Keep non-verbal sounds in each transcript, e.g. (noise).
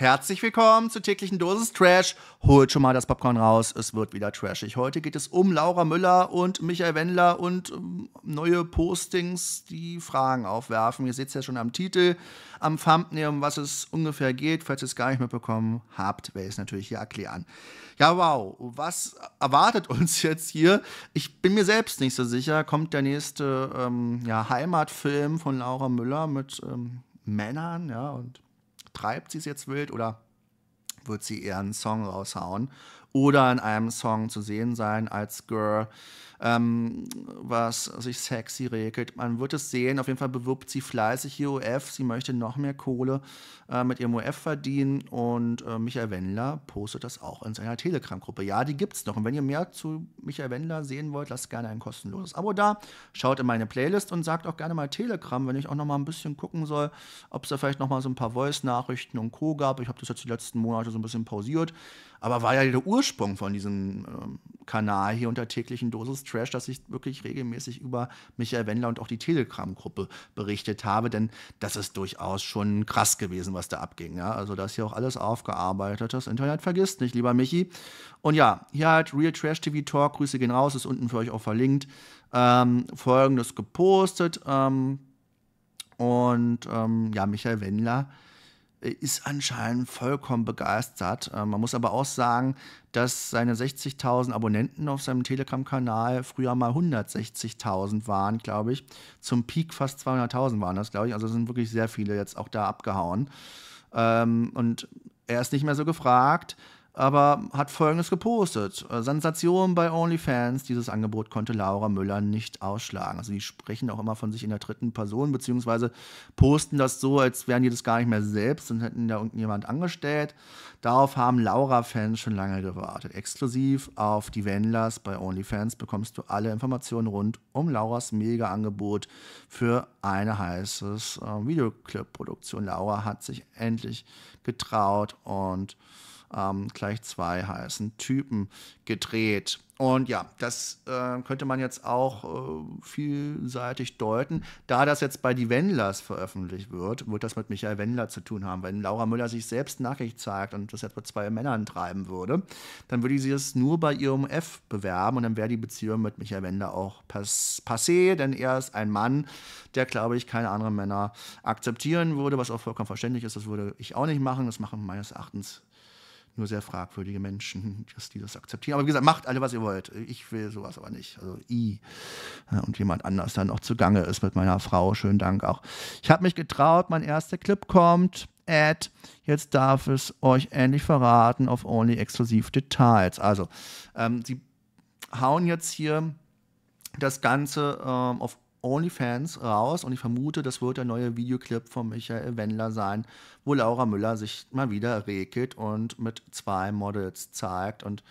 Herzlich willkommen zur täglichen Dosis Trash. Holt schon mal das Popcorn raus, es wird wieder trashig. Heute geht es um Laura Müller und Michael Wendler und ähm, neue Postings, die Fragen aufwerfen. Ihr seht es ja schon am Titel, am Thumbnail, um was es ungefähr geht. Falls ihr es gar nicht mitbekommen habt, werde ich es natürlich hier erklären. Ja, wow, was erwartet uns (laughs) jetzt hier? Ich bin mir selbst nicht so sicher. Kommt der nächste ähm, ja, Heimatfilm von Laura Müller mit ähm, Männern ja, und übertreibt sie es jetzt wild oder wird sie eher einen Song raushauen oder in einem Song zu sehen sein als Girl, ähm, was sich sexy regelt. Man wird es sehen. Auf jeden Fall bewirbt sie fleißig ihr OF. Sie möchte noch mehr Kohle äh, mit ihrem OF verdienen. Und äh, Michael Wendler postet das auch in seiner Telegram-Gruppe. Ja, die gibt es noch. Und wenn ihr mehr zu Michael Wendler sehen wollt, lasst gerne ein kostenloses Abo da. Schaut in meine Playlist und sagt auch gerne mal Telegram, wenn ich auch noch mal ein bisschen gucken soll, ob es da vielleicht noch mal so ein paar Voice-Nachrichten und Co. gab. Ich habe das jetzt die letzten Monate so ein bisschen pausiert aber war ja der Ursprung von diesem ähm, Kanal hier unter täglichen Dosis Trash, dass ich wirklich regelmäßig über Michael Wendler und auch die Telegram-Gruppe berichtet habe, denn das ist durchaus schon krass gewesen, was da abging. Ja? Also das hier auch alles aufgearbeitet. Das Internet vergisst nicht, lieber Michi. Und ja, hier hat Real Trash TV Talk, Grüße gehen raus, ist unten für euch auch verlinkt, ähm, Folgendes gepostet. Ähm, und ähm, ja, Michael Wendler äh, ist anscheinend vollkommen begeistert. Äh, man muss aber auch sagen, dass seine 60.000 Abonnenten auf seinem Telegram-Kanal früher mal 160.000 waren, glaube ich. Zum Peak fast 200.000 waren das, glaube ich. Also sind wirklich sehr viele jetzt auch da abgehauen. Ähm, und er ist nicht mehr so gefragt aber hat Folgendes gepostet. Äh, Sensation bei OnlyFans, dieses Angebot konnte Laura Müller nicht ausschlagen. Also die sprechen auch immer von sich in der dritten Person, beziehungsweise posten das so, als wären die das gar nicht mehr selbst und hätten da irgendjemand angestellt. Darauf haben Laura-Fans schon lange gewartet. Exklusiv auf die Wendlers bei OnlyFans bekommst du alle Informationen rund um Lauras Mega-Angebot für eine heiße äh, Videoclip-Produktion. Laura hat sich endlich getraut und ähm, gleich zwei heißen Typen gedreht. Und ja, das äh, könnte man jetzt auch äh, vielseitig deuten. Da das jetzt bei die Wendlers veröffentlicht wird, wird das mit Michael Wendler zu tun haben. Wenn Laura Müller sich selbst Nachricht zeigt und das jetzt mit zwei Männern treiben würde, dann würde sie es nur bei ihrem F bewerben und dann wäre die Beziehung mit Michael Wendler auch pass passé, denn er ist ein Mann, der, glaube ich, keine anderen Männer akzeptieren würde, was auch vollkommen verständlich ist. Das würde ich auch nicht machen. Das machen meines Erachtens nur sehr fragwürdige Menschen, (laughs) dass die das akzeptieren. Aber wie gesagt, macht alle, was ihr wollt. Ich will sowas aber nicht. Also i. Und jemand anders dann auch zugange ist mit meiner Frau. Schönen Dank auch. Ich habe mich getraut, mein erster Clip kommt. Ad. Jetzt darf es euch endlich verraten auf Only exklusiv Details. Also, ähm, sie hauen jetzt hier das Ganze ähm, auf OnlyFans raus und ich vermute, das wird der neue Videoclip von Michael Wendler sein, wo Laura Müller sich mal wieder regelt und mit zwei Models zeigt. Und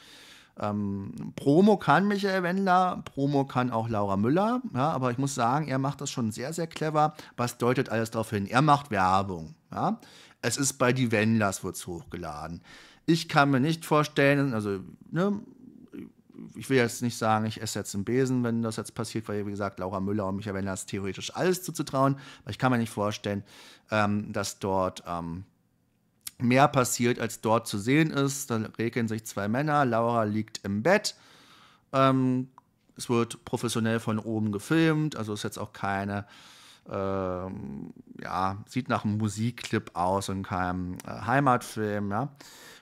ähm, Promo kann Michael Wendler, Promo kann auch Laura Müller, ja, aber ich muss sagen, er macht das schon sehr, sehr clever. Was deutet alles darauf hin? Er macht Werbung. Ja? Es ist bei die Wendlers, wird hochgeladen. Ich kann mir nicht vorstellen, also ne, ich will jetzt nicht sagen, ich esse jetzt einen Besen, wenn das jetzt passiert, weil, wie gesagt, Laura Müller und Michael Wendler ist theoretisch alles zuzutrauen, weil ich kann mir nicht vorstellen, ähm, dass dort ähm, mehr passiert, als dort zu sehen ist. Dann regeln sich zwei Männer, Laura liegt im Bett. Ähm, es wird professionell von oben gefilmt, also ist jetzt auch keine, ähm, ja, sieht nach einem Musikclip aus und keinem äh, Heimatfilm, ja.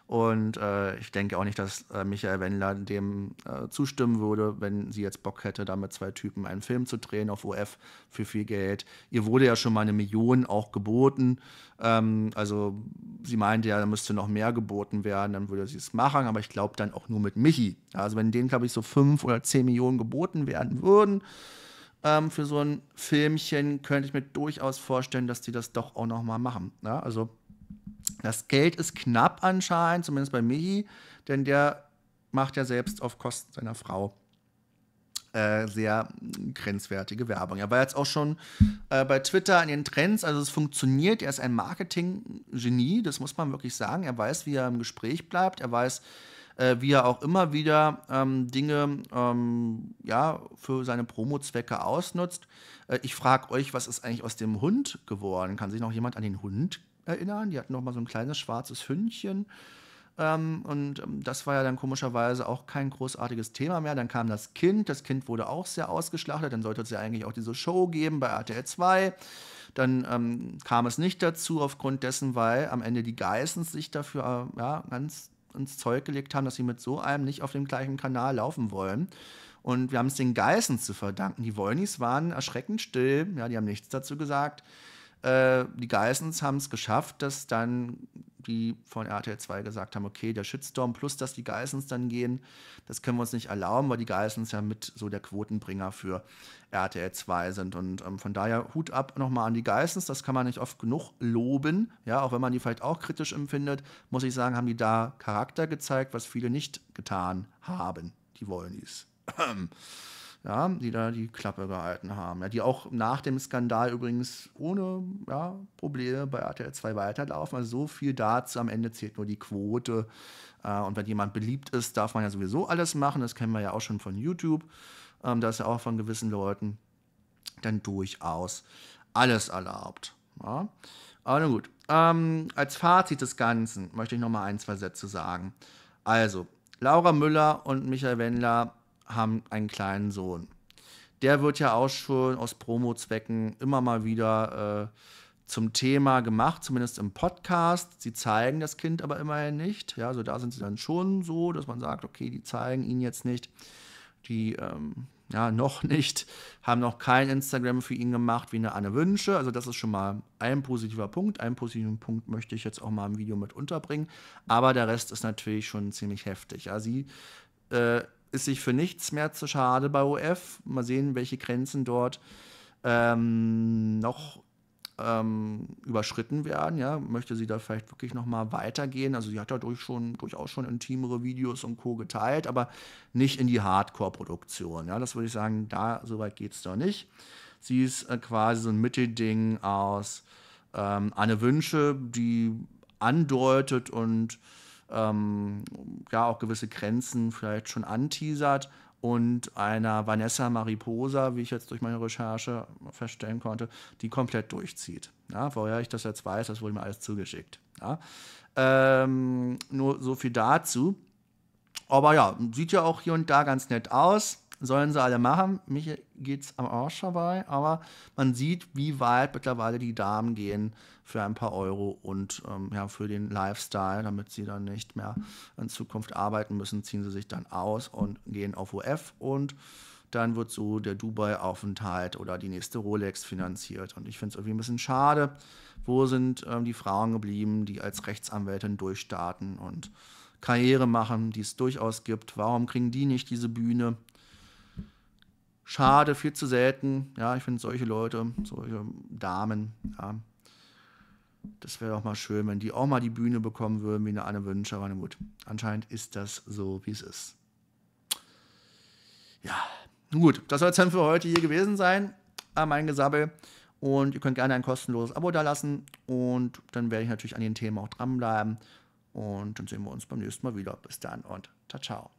Und äh, ich denke auch nicht, dass äh, Michael Wendler dem äh, zustimmen würde, wenn sie jetzt Bock hätte, da mit zwei Typen einen Film zu drehen auf OF für viel Geld. Ihr wurde ja schon mal eine Million auch geboten. Ähm, also sie meinte ja, da müsste noch mehr geboten werden, dann würde sie es machen, aber ich glaube dann auch nur mit Michi. Also wenn denen, glaube ich, so fünf oder zehn Millionen geboten werden würden, ähm, für so ein Filmchen könnte ich mir durchaus vorstellen, dass die das doch auch noch mal machen. Ja, also das Geld ist knapp anscheinend, zumindest bei Michi, denn der macht ja selbst auf Kosten seiner Frau äh, sehr grenzwertige Werbung. Er war jetzt auch schon äh, bei Twitter in den Trends, also es funktioniert. Er ist ein Marketing-Genie, das muss man wirklich sagen. Er weiß, wie er im Gespräch bleibt, er weiß, äh, wie er auch immer wieder ähm, Dinge ähm, ja, für seine Promo-Zwecke ausnutzt. Äh, ich frage euch, was ist eigentlich aus dem Hund geworden? Kann sich noch jemand an den Hund erinnern. Die hatten noch mal so ein kleines schwarzes Hündchen. Ähm, und ähm, das war ja dann komischerweise auch kein großartiges Thema mehr. Dann kam das Kind, das Kind wurde auch sehr ausgeschlachtet. Dann sollte es ja eigentlich auch diese Show geben bei RTL 2. Dann ähm, kam es nicht dazu, aufgrund dessen, weil am Ende die Geißens sich dafür äh, ja, ganz ins Zeug gelegt haben, dass sie mit so einem nicht auf dem gleichen Kanal laufen wollen. Und wir haben es den Geißens zu verdanken. Die Wollnis waren erschreckend still, ja, die haben nichts dazu gesagt. Äh, die Geissens haben es geschafft, dass dann die von RTL 2 gesagt haben, okay, der Shitstorm plus, dass die Geissens dann gehen, das können wir uns nicht erlauben, weil die Geissens ja mit so der Quotenbringer für RTL 2 sind. Und ähm, von daher Hut ab nochmal an die Geissens, das kann man nicht oft genug loben. Ja, auch wenn man die vielleicht auch kritisch empfindet, muss ich sagen, haben die da Charakter gezeigt, was viele nicht getan haben, die wollen dies. (clears throat) ja, die da die Klappe gehalten haben, ja, die auch nach dem Skandal übrigens ohne ja, Probleme bei RTL 2 weiterlaufen. Also so viel dazu, am Ende zählt nur die Quote. Äh, und wenn jemand beliebt ist, darf man ja sowieso alles machen. Das kennen wir ja auch schon von YouTube. Ähm, da ist ja auch von gewissen Leuten dann durchaus alles erlaubt. Ja. Aber nun gut. Ähm, als Fazit des Ganzen möchte ich noch mal ein, zwei Sätze sagen. Also, Laura Müller und Michael Wendler haben einen kleinen Sohn. Der wird ja auch schon aus Promo-Zwecken immer mal wieder äh, zum Thema gemacht, zumindest im Podcast. Sie zeigen das Kind aber immerhin nicht. Ja, also da sind sie dann schon so, dass man sagt, okay, die zeigen ihn jetzt nicht. Die ähm, ja, (laughs) noch nicht, haben noch kein Instagram für ihn gemacht, wie eine Anne Wünsche. Also das ist schon mal ein positiver Punkt. Einen positiven Punkt möchte ich jetzt auch mal im Video mit unterbringen. Aber der Rest ist natürlich schon ziemlich heftig. Ja, sie äh, ist sich für nichts mehr zu schade bei OF. Mal sehen, welche Grenzen dort ähm, noch ähm, überschritten werden. Ja? Möchte sie da vielleicht wirklich nochmal weitergehen? Also sie hat dadurch schon, durchaus schon intimere Videos und Co. geteilt, aber nicht in die Hardcore-Produktion. Ja? Das würde ich sagen, da weit geht es doch nicht. Sie ist äh, quasi so ein Mittelding aus ähm, Anne Wünsche, die andeutet und ähm, ja auch gewisse Grenzen vielleicht schon anteasert und einer Vanessa Mariposa, wie ich jetzt durch meine Recherche feststellen konnte, die komplett durchzieht. Ja, vorher ich das jetzt weiß, das wurde mir alles zugeschickt. Ja. Ähm, nur so viel dazu. Aber ja, sieht ja auch hier und da ganz nett aus sollen sie alle machen. Mich geht es am Arsch vorbei, aber man sieht, wie weit mittlerweile die Damen gehen für ein paar Euro und ähm, ja, für den Lifestyle, damit sie dann nicht mehr in Zukunft arbeiten müssen, ziehen sie sich dann aus und gehen auf OF und dann wird so der Dubai-Aufenthalt oder die nächste Rolex finanziert. Und ich finde es irgendwie ein bisschen schade, wo sind ähm, die Frauen geblieben, die als Rechtsanwältin durchstarten und Karriere machen, die es durchaus gibt. Warum kriegen die nicht diese Bühne? Schade, viel zu selten. Ja, ich finde solche Leute, solche Damen, ja, das wäre doch mal schön, wenn die auch mal die Bühne bekommen würden, wie eine Anne Wünsch. Aber na gut, anscheinend ist das so, wie es ist. Ja, nun gut, das soll es dann für heute hier gewesen sein. Ah, mein Gesabbel. Und ihr könnt gerne ein kostenloses Abo da lassen. Und dann werde ich natürlich an den Themen auch dranbleiben. Und dann sehen wir uns beim nächsten Mal wieder. Bis dann und ciao, ciao.